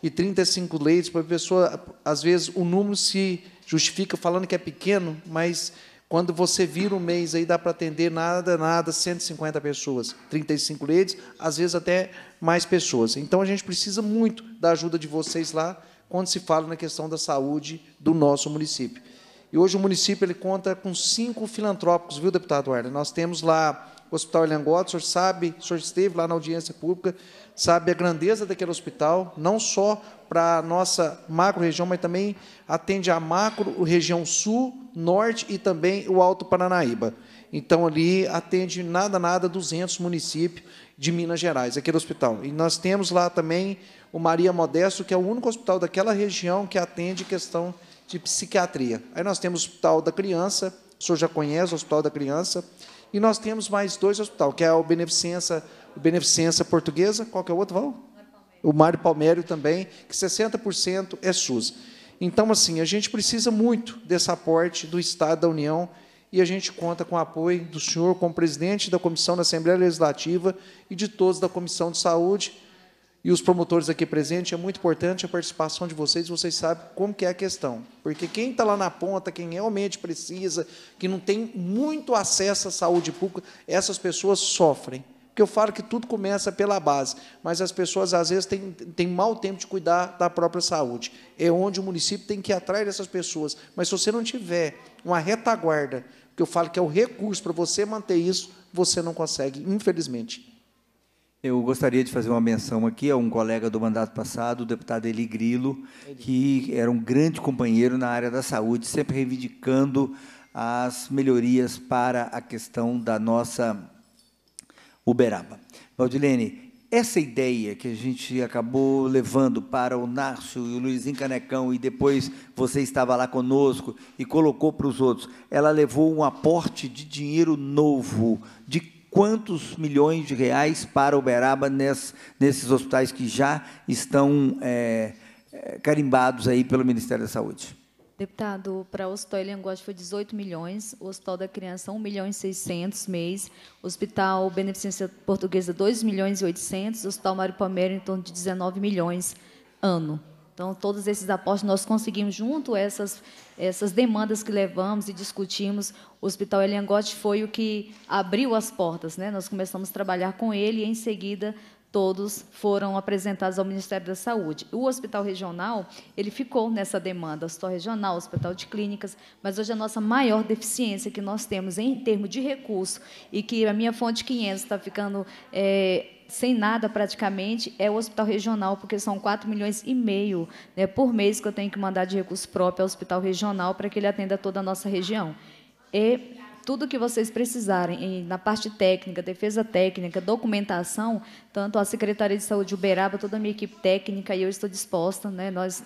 E 35 leitos para a pessoa, às vezes, o número se justifica falando que é pequeno, mas quando você vira um mês aí dá para atender nada, nada, 150 pessoas, 35 leitos, às vezes até mais pessoas. Então a gente precisa muito da ajuda de vocês lá quando se fala na questão da saúde do nosso município. E hoje o município ele conta com cinco filantrópicos, viu, deputado Arlen? Nós temos lá o Hospital Elangoto, o senhor sabe, o senhor esteve lá na audiência pública, sabe a grandeza daquele hospital, não só para a nossa macro-região, mas também atende a macro-região sul, norte e também o Alto Paranaíba. Então, ali atende nada, nada, 200 municípios de Minas Gerais, aquele hospital. E nós temos lá também o Maria Modesto, que é o único hospital daquela região que atende questão de psiquiatria. Aí nós temos o Hospital da Criança, o senhor já conhece o Hospital da Criança, e nós temos mais dois hospitais, que é o Beneficência, o Beneficência Portuguesa, qual que é o outro, Val? O Mário Palmério também, que 60% é SUS. Então, assim, a gente precisa muito desse aporte do Estado, da União, e a gente conta com o apoio do senhor como presidente da comissão da Assembleia Legislativa e de todos da Comissão de Saúde, e os promotores aqui presentes, é muito importante a participação de vocês, vocês sabem como que é a questão. Porque quem está lá na ponta, quem realmente precisa, que não tem muito acesso à saúde pública, essas pessoas sofrem. Porque eu falo que tudo começa pela base, mas as pessoas, às vezes, têm, têm mau tempo de cuidar da própria saúde. É onde o município tem que atrair essas pessoas. Mas se você não tiver uma retaguarda, que eu falo que é o recurso para você manter isso, você não consegue, infelizmente.
Eu gostaria de fazer uma menção aqui a um colega do mandato passado, o deputado Eli Grilo, que era um grande companheiro na área da saúde, sempre reivindicando as melhorias para a questão da nossa Uberaba. Valdilene, essa ideia que a gente acabou levando para o Nárcio e o Luizinho Canecão, e depois você estava lá conosco e colocou para os outros, ela levou um aporte de dinheiro novo. De quantos milhões de reais para Uberaba ness, nesses hospitais que já estão é, é, carimbados aí pelo Ministério da Saúde?
Deputado, para o Hospital Eliangote foi 18 milhões, o Hospital da Criança 1 milhão e 600 mês, Hospital Beneficência Portuguesa 2 milhões e 800, Hospital Mário Palmeira em torno de 19 milhões ano. Então, todos esses aportes nós conseguimos, junto essas, essas demandas que levamos e discutimos, o Hospital Eliangote foi o que abriu as portas. Né? Nós começamos a trabalhar com ele e, em seguida, todos foram apresentados ao Ministério da Saúde. O Hospital Regional, ele ficou nessa demanda, Hospital Regional, Hospital de Clínicas, mas hoje é a nossa maior deficiência que nós temos em termos de recurso e que a minha fonte 500 está ficando é, sem nada praticamente, é o hospital regional, porque são 4 milhões e meio né, por mês que eu tenho que mandar de recurso próprio ao hospital regional para que ele atenda toda a nossa região. E tudo que vocês precisarem na parte técnica, defesa técnica, documentação, tanto a Secretaria de Saúde de Uberaba, toda a minha equipe técnica, e eu estou disposta, né, nós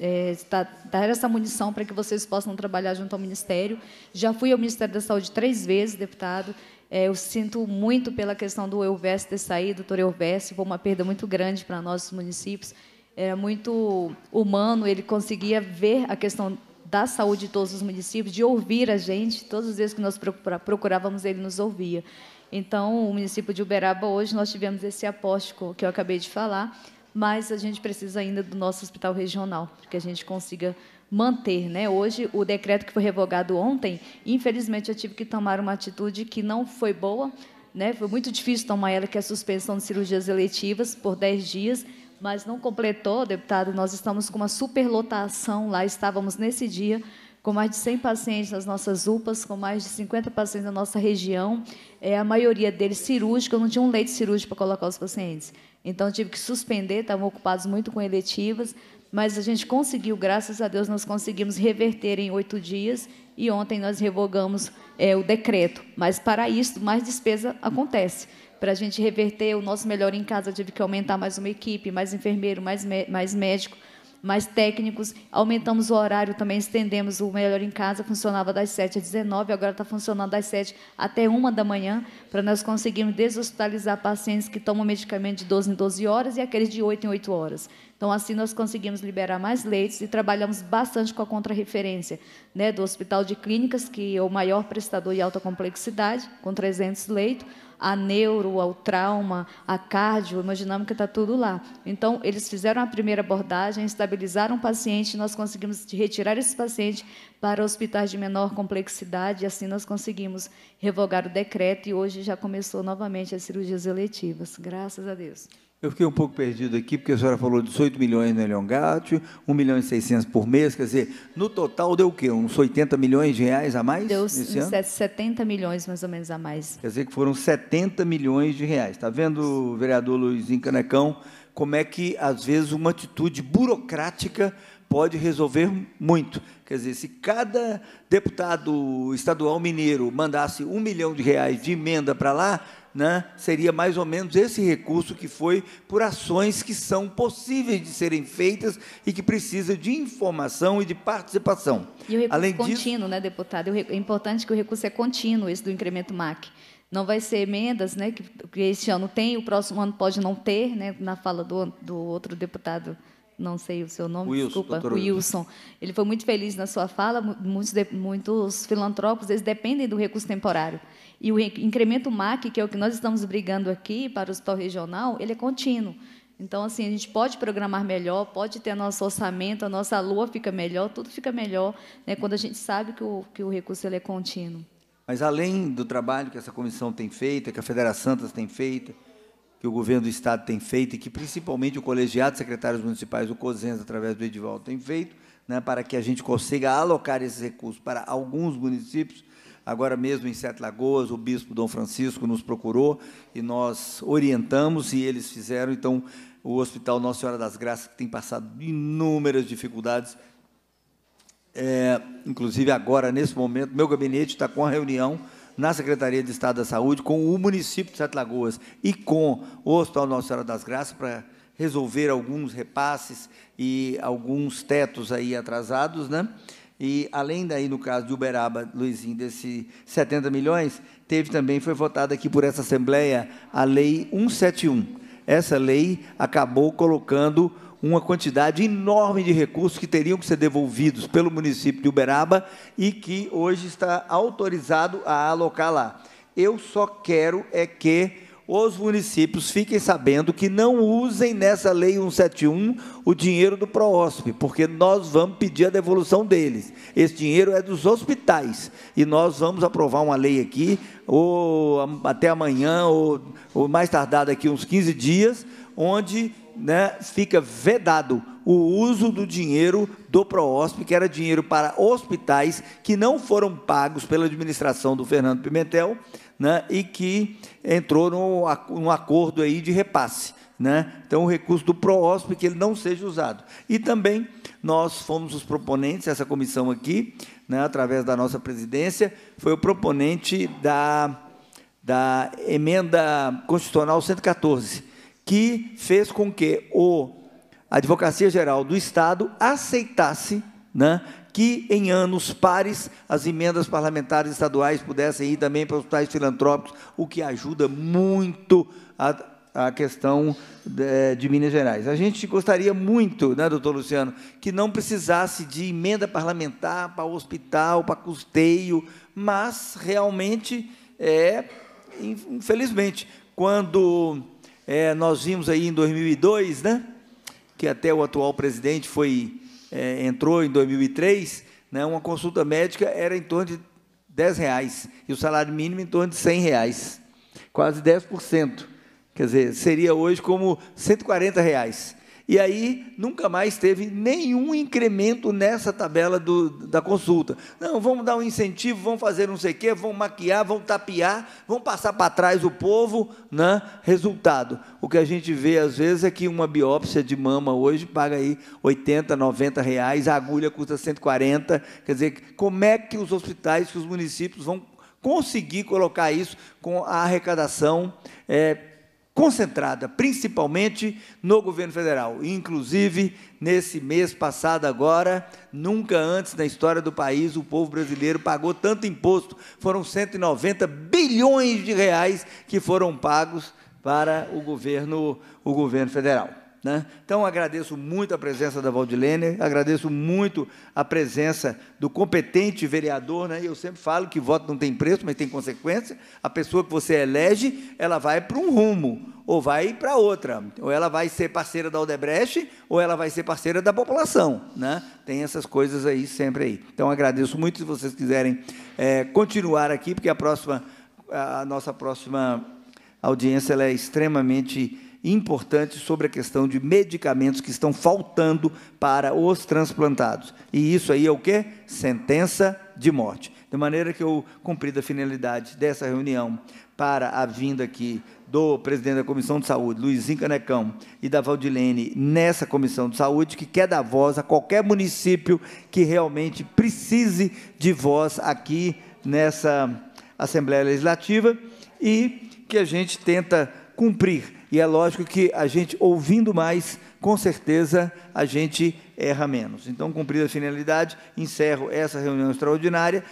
é, dar essa munição para que vocês possam trabalhar junto ao Ministério. Já fui ao Ministério da Saúde três vezes, deputado, é, eu sinto muito pela questão do Elvésio ter saído, doutor Elvésio, foi uma perda muito grande para nossos municípios. Era muito humano, ele conseguia ver a questão da saúde de todos os municípios, de ouvir a gente. Todas as vezes que nós procurávamos, ele nos ouvia. Então, o município de Uberaba, hoje, nós tivemos esse apóstico que eu acabei de falar, mas a gente precisa ainda do nosso hospital regional, para que a gente consiga manter, né? Hoje o decreto que foi revogado ontem, infelizmente eu tive que tomar uma atitude que não foi boa, né? Foi muito difícil tomar ela, que é a suspensão de cirurgias eletivas por 10 dias, mas não completou, deputado. Nós estamos com uma superlotação lá, estávamos nesse dia com mais de 100 pacientes nas nossas UPAs, com mais de 50 pacientes na nossa região, é, a maioria deles cirúrgico, eu não tinha um leite cirúrgico para colocar os pacientes. Então, tive que suspender, estavam ocupados muito com eletivas, mas a gente conseguiu, graças a Deus, nós conseguimos reverter em oito dias e ontem nós revogamos é, o decreto. Mas para isso, mais despesa acontece. Para a gente reverter o nosso melhor em casa, tive que aumentar mais uma equipe, mais enfermeiro, mais, mais médico mais técnicos, aumentamos o horário também, estendemos o Melhor em Casa, funcionava das 7 às 19, agora está funcionando das 7 até 1 da manhã, para nós conseguirmos deshospitalizar pacientes que tomam medicamento de 12 em 12 horas e aqueles de 8 em 8 horas. Então, assim, nós conseguimos liberar mais leitos e trabalhamos bastante com a contrarreferência né, do Hospital de Clínicas, que é o maior prestador de alta complexidade, com 300 leitos, a neuro, ao trauma, a cardio, hemodinâmica, está tudo lá. Então, eles fizeram a primeira abordagem, estabilizaram o paciente, nós conseguimos retirar esse paciente para hospitais de menor complexidade, e assim nós conseguimos revogar o decreto e hoje já começou novamente as cirurgias eletivas. Graças a Deus.
Eu fiquei um pouco perdido aqui, porque a senhora falou 18 milhões no Elongate, 1 milhão e 600 por mês, quer dizer, no total deu o quê? Uns 80 milhões de reais a mais? Deu esse ano?
70 milhões mais ou menos a mais.
Quer dizer que foram 70 milhões de reais. Está vendo, vereador Luizinho Canecão, como é que, às vezes, uma atitude burocrática pode resolver muito. Quer dizer, se cada deputado estadual mineiro mandasse um milhão de reais de emenda para lá, né, seria mais ou menos esse recurso que foi por ações que são possíveis de serem feitas e que precisa de informação e de participação. E o recurso Além contínuo,
disso, né, deputado? É, é importante que o recurso é contínuo, esse do incremento MAC. Não vai ser emendas, né, que, que este ano tem, o próximo ano pode não ter, né, na fala do, do outro deputado não sei o seu nome, Wilson, desculpa, Wilson. Ele foi muito feliz na sua fala. Muitos, muitos filantrópicos eles dependem do recurso temporário. E o incremento MAC, que é o que nós estamos brigando aqui para o hospital regional, ele é contínuo. Então, assim, a gente pode programar melhor, pode ter nosso orçamento, a nossa lua fica melhor, tudo fica melhor né, quando a gente sabe que o, que o recurso ele é contínuo.
Mas, além do trabalho que essa comissão tem feito, que a Federação Santas tem feito, que o governo do Estado tem feito e que principalmente o colegiado de secretários municipais, o COSENS, através do Edivaldo, tem feito, né, para que a gente consiga alocar esses recursos para alguns municípios. Agora mesmo em Sete Lagoas, o bispo Dom Francisco nos procurou e nós orientamos e eles fizeram. Então, o Hospital Nossa Senhora das Graças, que tem passado inúmeras dificuldades, é, inclusive agora, nesse momento, meu gabinete está com a reunião na Secretaria de Estado da Saúde, com o município de Sete Lagoas e com o Hospital Nossa Senhora das Graças para resolver alguns repasses e alguns tetos aí atrasados, né? E além daí, no caso de Uberaba, Luizinho, desses 70 milhões, teve também, foi votada aqui por essa Assembleia a Lei 171. Essa lei acabou colocando uma quantidade enorme de recursos que teriam que ser devolvidos pelo município de Uberaba e que hoje está autorizado a alocar lá. Eu só quero é que os municípios fiquem sabendo que não usem nessa lei 171 o dinheiro do Proosp, porque nós vamos pedir a devolução deles. Esse dinheiro é dos hospitais e nós vamos aprovar uma lei aqui ou até amanhã ou, ou mais tardar daqui uns 15 dias, onde né, fica vedado o uso do dinheiro do Proosp, que era dinheiro para hospitais que não foram pagos pela administração do Fernando Pimentel, né, e que entrou num, acordo aí de repasse. Né? Então, o recurso do PROOSP que ele não seja usado. E também nós fomos os proponentes, essa comissão aqui, né, através da nossa presidência, foi o proponente da, da emenda constitucional 114, que fez com que o, a Advocacia Geral do Estado aceitasse né, que em anos pares as emendas parlamentares estaduais pudessem ir também para os hospitais filantrópicos, o que ajuda muito a, a questão de, é, de, Minas Gerais. A gente gostaria muito, né, doutor Luciano, que não precisasse de emenda parlamentar para o hospital, para custeio, mas realmente é, infelizmente, quando é, nós vimos aí em 2002, né? Que até o atual presidente foi é, entrou em 2003, né? Uma consulta médica era em torno de 10 reais e o salário mínimo em torno de 100 reais, quase 10%. Quer dizer, seria hoje como 140 reais e aí nunca mais teve nenhum incremento nessa tabela do, da consulta. Não, vamos dar um incentivo, vamos fazer não sei o quê, vamos maquiar, vamos tapiar, vamos passar para trás o povo. Né? Resultado, o que a gente vê às vezes é que uma biópsia de mama hoje paga aí 80, 90 reais, a agulha custa 140. Quer dizer, como é que os hospitais, que os municípios vão conseguir colocar isso com a arrecadação é, concentrada principalmente no governo federal, inclusive nesse mês passado agora, nunca antes na história do país o povo brasileiro pagou tanto imposto. Foram 190 bilhões de reais que foram pagos para o governo, o governo federal. Né? Então, agradeço muito a presença da Valdilene, agradeço muito a presença do competente vereador. Né? Eu sempre falo que voto não tem preço, mas tem consequência. A pessoa que você elege, ela vai para um rumo, ou vai para outra. Ou ela vai ser parceira da Odebrecht, ou ela vai ser parceira da população. Né? Tem essas coisas aí sempre aí. Então, agradeço muito se vocês quiserem é, continuar aqui, porque a, próxima, a nossa próxima audiência é extremamente importante sobre a questão de medicamentos que estão faltando para os transplantados. E isso aí é o quê? Sentença de morte. De maneira que eu cumpri a finalidade dessa reunião para a vinda aqui do presidente da Comissão de Saúde, Luizinho Canecão, e da Valdilene nessa Comissão de Saúde, que quer dar voz a qualquer município que realmente precise de voz aqui nessa Assembleia Legislativa e que a gente tenta cumprir e é lógico que a gente, ouvindo mais, com certeza a gente erra menos. Então, cumprida a finalidade, encerro essa reunião extraordinária